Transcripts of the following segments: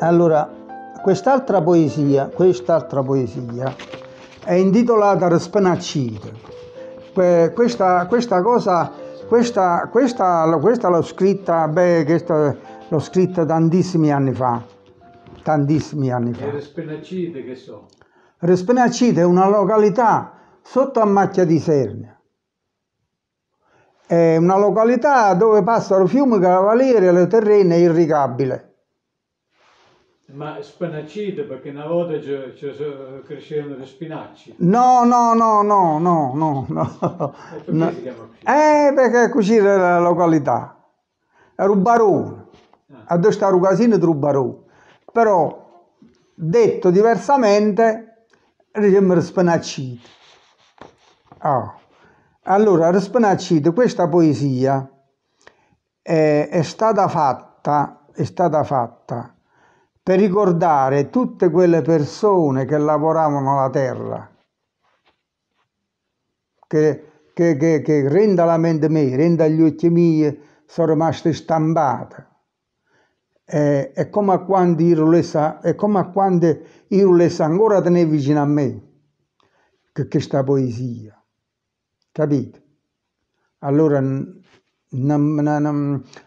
Allora, quest'altra poesia, quest'altra poesia è intitolata Raspanacite. Questa, questa, cosa, questa, questa, questa l'ho scritta, beh, questa l'ho scritta tantissimi anni fa. Tantissimi anni fa. Respenacide che so? Respenacide è una località sotto a Macchia di Sernia. È una località dove passano fiumi, cavalieri e le terrene irrigabile. Ma spanacide, perché una volta crescevano gli spinacci. No, no, no, no, no, no. no. Perché no. Eh, perché così era la località. Era un barone. Ah. Adesso era un casino di un barone. Però, detto diversamente, diciamo spanacide. Oh. Ah. Allora, spanacide, questa poesia è, eh, è stata fatta, è stata fatta per ricordare tutte quelle persone che lavoravano la terra, che, che, che, che renda la mente mia, renda gli occhi miei, sono rimaste stampate. E, è, come quando io le, è come quando io le ancora tenere vicino a me, che questa poesia. Capito? Allora,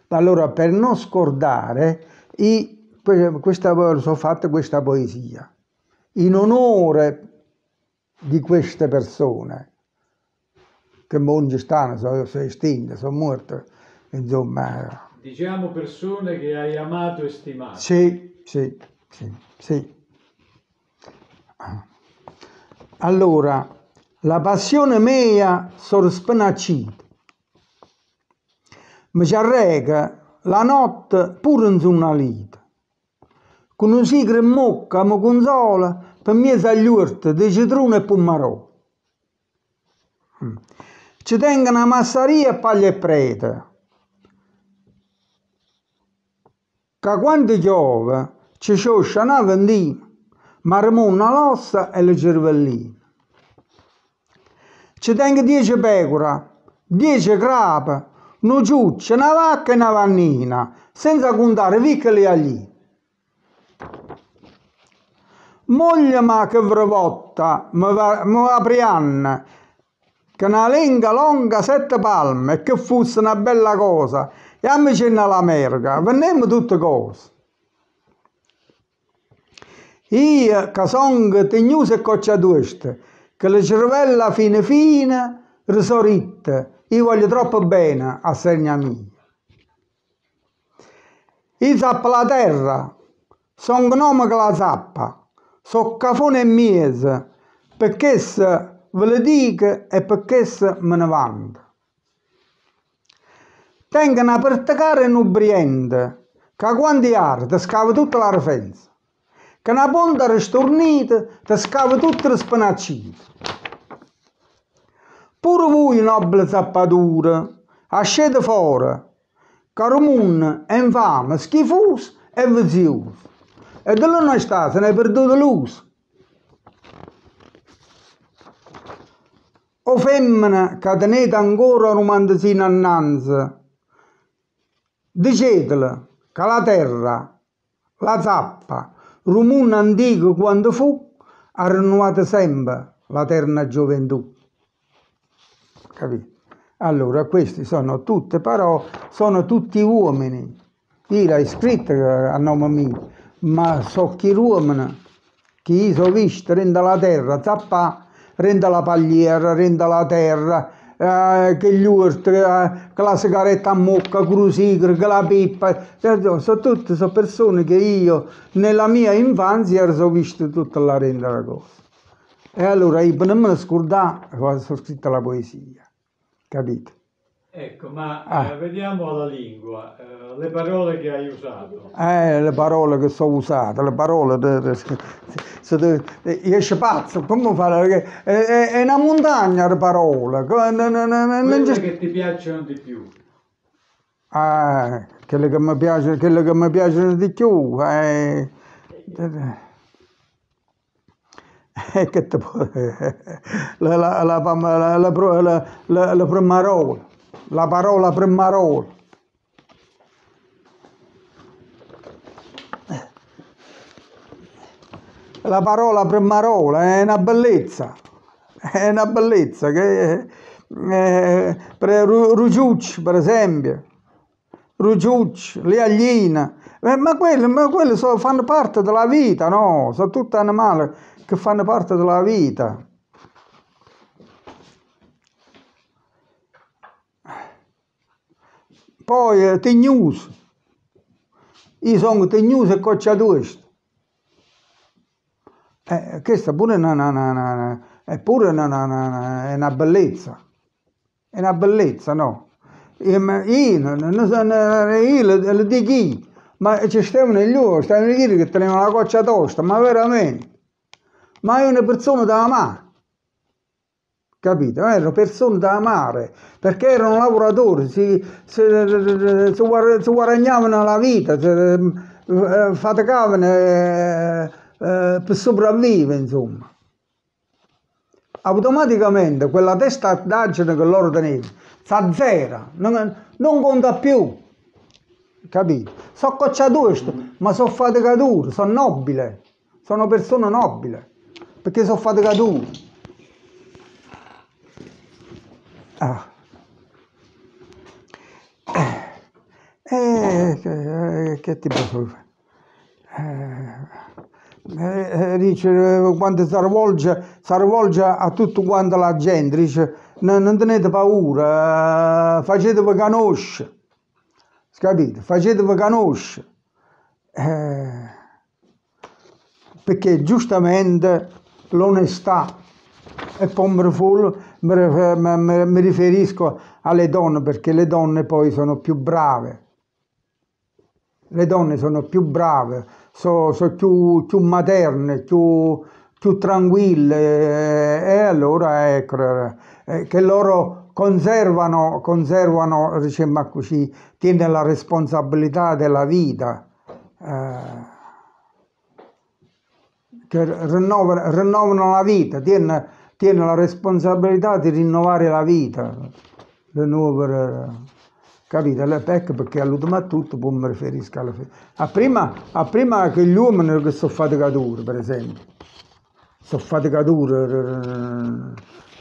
allora per non scordare, i questa, sono fatta questa poesia in onore di queste persone che monge stanno, sono, sono estinte, sono morte, insomma. Diciamo persone che hai amato e stimato. Sì, sì, sì, sì. Allora, la passione mia sono spanacita. Mi ci arrega la notte pure in una lita con un sigaro in bocca mi consola per me tagliurte di citrone e pomarò. Ci tengo una massaria e paglia e prete. Che quando giove ci scioscia una vendina, ma rimona l'ossa e le cervelline. Ci tengo dieci pecora, dieci crape, una ciuccia, una vacca e una vannina, senza contare piccoli agli moglie Mogliama che vrevotta, mo aprian, che una lenga longa sette palme, e che fosse una bella cosa, e a me c'è la merga, veniamo tutte cose. Io che sono tignuso e cocciadusto, che le cervella fine fine risoritte, io voglio troppo bene a segna mia. Io zappa la terra, sono un nome che la zappa, soccafone e mies, perché se ve le dico e perché se me ne vanto. Tengono a praticare un ubriente, che quando arde scava tutta la rifenza, che una ponta ristornita ti scava tutte le spinaccite. Pur voi, nobile zappatura, ascete fuori, carumun, infame, schifoso e vizioso. E dove non sta? Se ne è perduto l'uso. O femmina che tenete ancora un manzino annanzi, dicetele che la terra, la zappa, rumun antico quando fu, ha rinnovato sempre la terna gioventù. Capito? Allora, queste sono tutte parole, sono tutti uomini. Io l'ho scritto a nome mio ma so chi l'uomo, che sono visto, rende la terra zappa, rende la pagliera, rende la terra, eh, che gli urti, eh, che la sigaretta a mucca, crucicre, che la pippa, certo, sono tutte sono persone che io nella mia infanzia ho visto tutta la renda la cosa. E allora io non mi scordavo ah, quando sono scritta la poesia, capito? Ecco, ma ah. eh, vediamo la lingua, eh, le parole che hai usato. Eh, le parole che sto usando, le parole... De, de, se de, esce pazzo, come fare? È, è, è, una montagna le parole. Quelle che ti piacciono di più. Ah, quelle che mi piacciono, quelle che mi piacciono di più. Eh, eh, che te può... La, la, la, la, la, la, la, la, la prima parola la parola per marola. La parola per marola è una bellezza, è una bellezza che eh, per eh, Rugiucci per esempio, Rugiucci, Liaglina, eh, ma quelli, ma quelli so, fanno parte della vita, no? Sono tutti animali che fanno parte della vita. Poi eh, Tignuso. Io sono Tignuso e Cocciadusto. Eh, questa pure è una, una, una, è pure una, una bellezza. È una bellezza, no? Eh, io, io lo dico io, ma ci stavano gli uomini, stavano a dire che tenevano la coccia tosta, ma veramente. Ma è una persona da amare capito? Erano persone da amare, perché erano lavoratori, si, si, si, si guadagnavano la vita, si, eh, faticavano eh, eh, per sopravvivere, insomma. Automaticamente quella testa d'argine che loro tenevano si azzera, non, non conta più, capito? Sono cocciature, ma sono faticature, sono nobile, sono persone nobili, perché sono faticature. Ah. Eh, eh, che tipo di eh, dice eh, eh, eh, quando si rivolge, si rivolge a tutta quanta la gente dice non, non tenete paura facetevi conoscere capite facetevi conoscere eh, perché giustamente l'onestà è pombrefullo mi riferisco alle donne perché le donne poi sono più brave. Le donne sono più brave, sono so più, più, materne, più, più tranquille eh, e allora ecco eh, eh, che loro conservano, conservano diciamo così, tiene la responsabilità della vita. Eh, che rinnovano, rinnovano la vita, tiene tiene la responsabilità di rinnovare la vita. Rinnovare, capito? Ecco perché all'ultimo a poi mi riferisco alla fede. A prima, a prima che gli uomini che sono faticatori, per esempio, sono faticatori,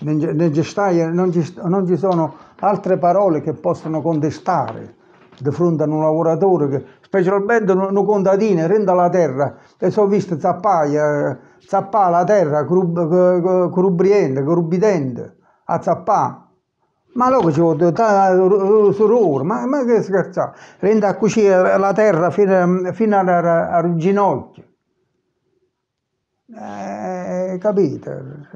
non ci, non, ci, sono altre parole che possono contestare di fronte a un lavoratore che specialmente un contadino rende la terra e sono visto zappaia zappà la terra curub, curubriente, curubidente, a zappà. Ma loro ci vuole surore, ma, ma che scherzo? Rende a cucire la terra fino, fino al ginocchio. Eh, capite?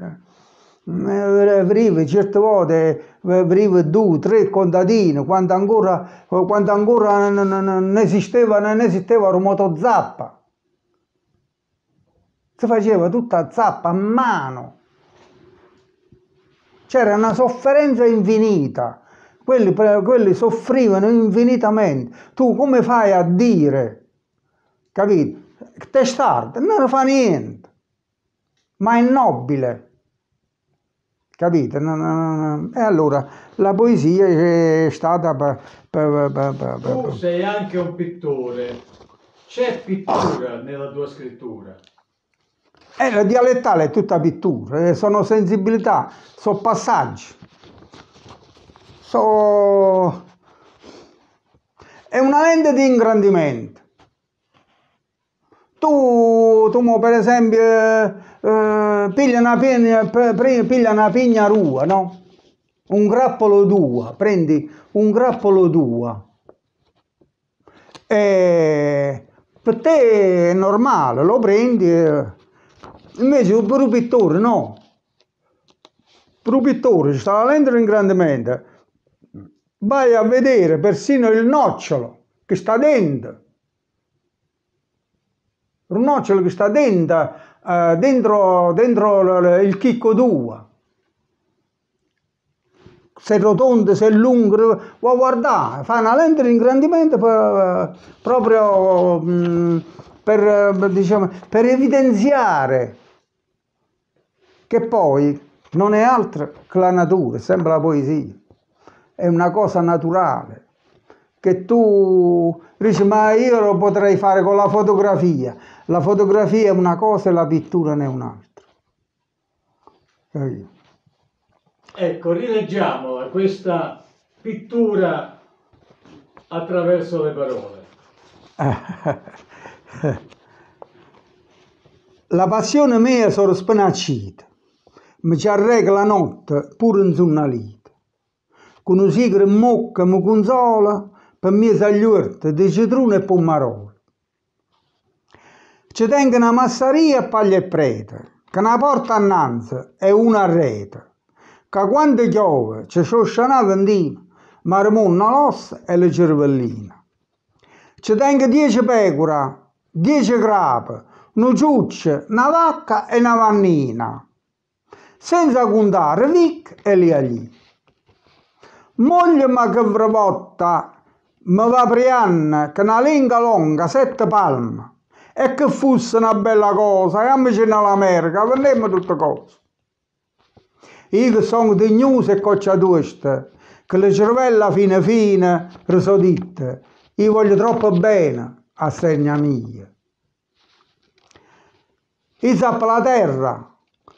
Vrive certe volte, vrive due, tre contadini, quando ancora, quando ancora non esisteva, non esisteva Romoto Zappa si faceva tutta zappa a mano. C'era una sofferenza infinita, quelli, quelli soffrivano infinitamente. Tu come fai a dire, capito? Testardo, non fa niente, ma è nobile capite? No, no, no. E allora la poesia è stata... Pa, pa, pa, tu sei anche un pittore, c'è pittura nella tua scrittura? E eh, la dialettale è tutta pittura, eh, sono sensibilità, sono passaggi. So... È una lente di ingrandimento. Tu, tu per esempio, eh, eh, piglia, una pigna, piglia una pigna rua, no? Un grappolo d'ua, prendi un grappolo d'ua. E per te è normale, lo prendi... Eh Invece un pittore no. Il ci sta allentando ingrandemente. Vai a vedere persino il nocciolo che sta dentro. Il nocciolo che sta dentro, eh, dentro, dentro il chicco tuo Se è rotondo, se è lungo, vuoi guardare, fa una lente di ingrandimento per, eh, proprio... Mm, per, eh, diciamo, per, evidenziare che poi non è altro che la natura, sembra la poesia, è una cosa naturale, che tu dici ma io lo potrei fare con la fotografia, la fotografia è una cosa e la pittura ne è un'altra. Ecco, rileggiamo questa pittura attraverso le parole. la passione mia sono spenacita mi ci arreca la notte pure in sonnalita. Con un sigaro in mocca mi consola per mie sagliorte di citrone e pomaroli. Ci tengo una massaria a paglia e prete, che una porta annanzi e una a rete, che quando piove ci scioscianata in ma marmonna l'ossa e la cervellina. Ci tengo dieci pecora, dieci grape, un ciuccio, una vacca e una vannina senza contare Rick e lì a lì. Moglie ma che vravotta, mi va prianna che una linga longa, sette palme, e che fosse una bella cosa, e amici nell'America, vedremo tutte cose. Io che sono tignoso e cocciaduste, che le cervella fine fine risodite, io voglio troppo bene a segna mia. Io sappo la terra,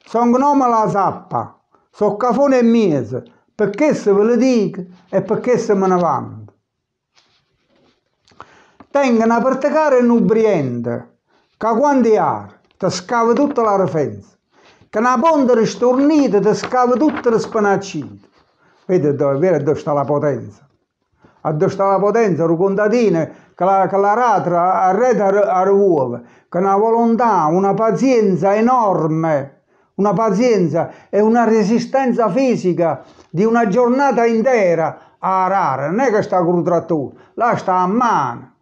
sono gnome la zappa, sono cafone e mese, perché se ve lo dico e perché se me ne vanno. Tengo una particolare un ubriente, che quando è ti scava tutta la refenza, che una ponte ristornita ti scava tutte le spanaccine. Vedete dove, dove sta la potenza? a dove sta la potenza, un contadino che la, che la ratra arreda a ruove, che una volontà, una pazienza enorme, una pazienza e una resistenza fisica di una giornata intera a arare, non è che sta con un trattore, là sta a mano,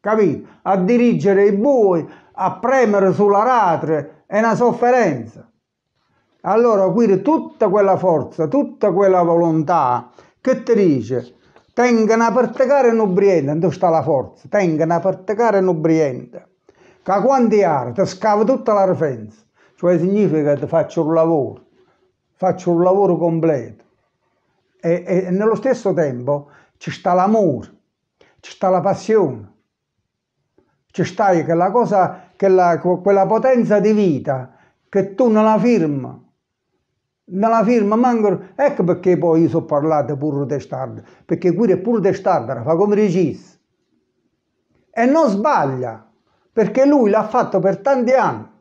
capito? A dirigere i buoi, a premere sull'aratre, è una sofferenza. Allora, quindi tutta quella forza, tutta quella volontà che ti dice tengano a praticare un ubriente, dove sta la forza, tengano a praticare un ubriente, che quanti arti scava tutta la rifenza. Cioè significa che faccio un lavoro, faccio un lavoro completo. E, e nello stesso tempo ci sta l'amore, ci sta la passione, ci sta che cosa, che quella potenza di vita che tu non la firma, la firma mancano, ecco perché poi io so parlato pure testardo, perché qui è pure testardo, fa come regista. E non sbaglia, perché lui l'ha fatto per tanti anni.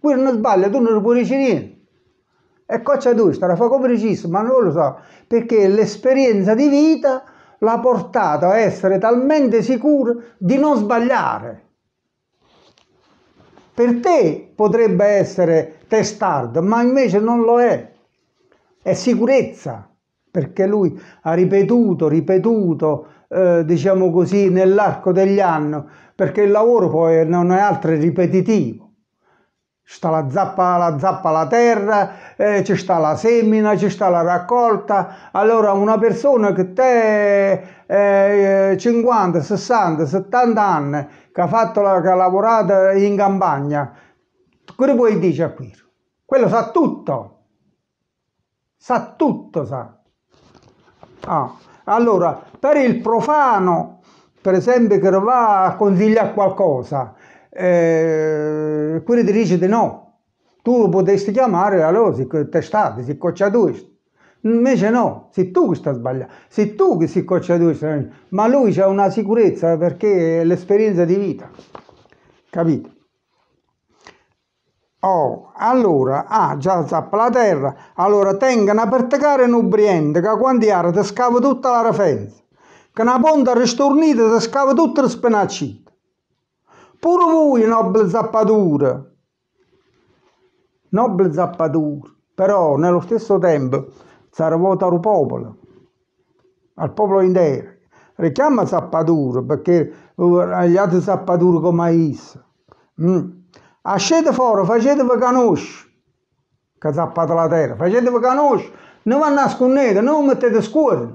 Pure non sbaglia, tu non puoi dire niente. E coccia tu, sarà fa ma non lo so, perché l'esperienza di vita l'ha portato a essere talmente sicuro di non sbagliare. Per te potrebbe essere testardo, ma invece non lo è. È sicurezza, perché lui ha ripetuto, ripetuto, eh, diciamo così, nell'arco degli anni, perché il lavoro poi non è altro ripetitivo ci sta la zappa, la zappa alla terra, eh, ci sta la semina, ci sta la raccolta. Allora una persona che te eh, 50, 60, 70 anni, che ha fatto la, che ha lavorato in campagna, cosa puoi dire a quello? Quello sa tutto. Sa tutto, sa. Ah, allora, per il profano, per esempio, che va a consigliare qualcosa, eh, quello dice di no, tu lo potresti chiamare allora si testato, si cocciaduiste. Invece no, sei tu che stai sbagliando, sei tu che si cocciaduiste, eh. ma lui c'ha una sicurezza perché è l'esperienza di vita, capito? Oh, allora, ah, già zappa la terra, allora tenga una pertecare un ubriente che quando era ti scava tutta la rafenza, che una ponta ristornita ti scava tutta la spenacita. Pure voi, nobile zappatura. Nobile zappatura. Però, nello stesso tempo, sarà sarvota al popolo, al popolo intero. Richiama zappatura, perché eh, gli altri zappatura come is. Mm. Ascete fuori, facetevi conoscere che zappate la terra, facetevi conoscere, non vi nascondete, non vi mettete scuola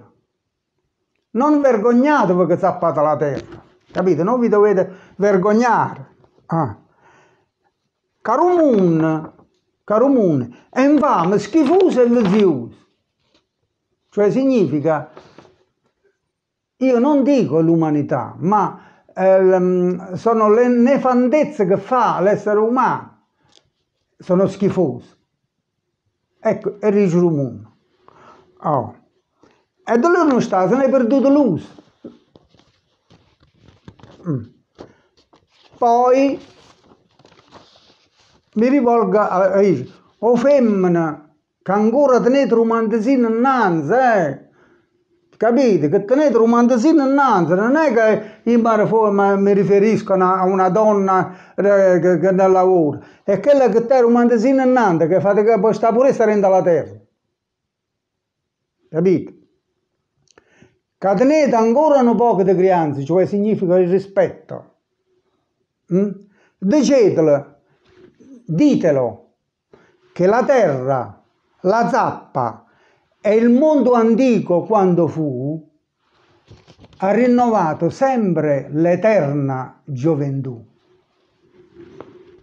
Non vergognatevi che zappate la terra capite? Non vi dovete vergognare. Ah. Caro Moon, caro Moon, è infame, schifoso e vizioso. Cioè significa, io non dico l'umanità, ma eh, sono le nefandezze che fa l'essere umano, sono schifose. Ecco, è rigiurumono. Oh. E dove loro non sta, se ne è perduto l'uso. Mm. Poi mi rivolgo a dice, o femmina, che ancora tenete romanticino innanzi, eh? Capite? Che tenete romanticino innanzi, non è che io mi riferisco a una donna eh, che, che, che lavora, è quella che te romanticino innanzi, che fate che poi sta pure stare la terra. Capite? Cateneta ancora un poco di creanze, cioè significa il rispetto. Mm? Dicetelo, ditelo, che la terra, la zappa e il mondo antico quando fu, ha rinnovato sempre l'eterna gioventù.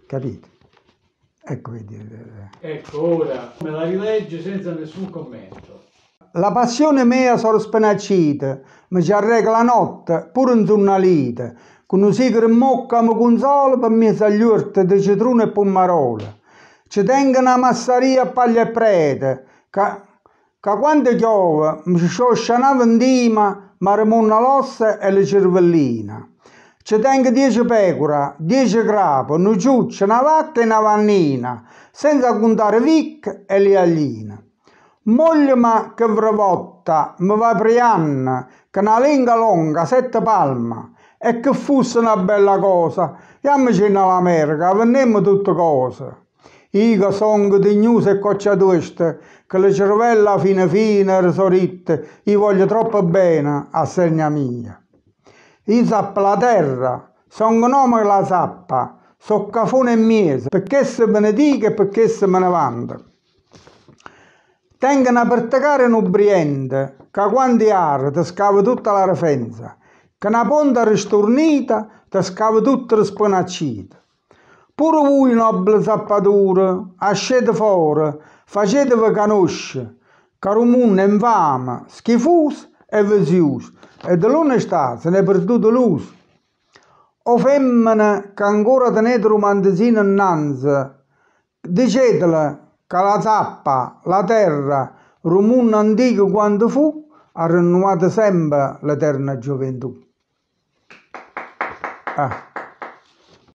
Capite? Ecco, ecco ora me la rilegge senza nessun commento. La passione mea sor spenacita, mi ci arreca la notte, pure in giornalite, con un sigaro in bocca mi consola per mia sagliurte di cetrone e pomarola. Ci tengo una massaria a paglia e prete, che, che quando piove mi ci scioscia una vendima, ma rimona l'ossa e la cervellina. Ci tengo dieci pecora, dieci crapo, una ciuccia, una vacca e una vannina, senza contare vicche e le agline. Mogliama che vrevotta, mi va prianna, che una lingua longa, sette palma, e che fosse una bella cosa, andiamoci in America, vennemmo tutte cose. Io sono tignoso e cocciatuste, che le cervella fine fine risorite, io voglio troppo bene a segna mia. Io sappo la terra, sono nome la sappa, so cafone e miese, perché se me ne dica e perché se me ne vanta. Tengono a pertecare un briente, che quando ar ti scava tutta la refenza, che una ponta ristornita ti scava tutta la spanacita. Pur voi, nobile zappatura, ascete fuori, facetevi conoscere, che Rumun è infame, schifoso e vezioso, e dell'onestà se ne è perduto l'uso. O femmine che ancora tenete romantesino innanzi, dicetele la zappa, la terra, rumun antico quanto fu, ha rinnovato sempre l'eterna gioventù. Ah.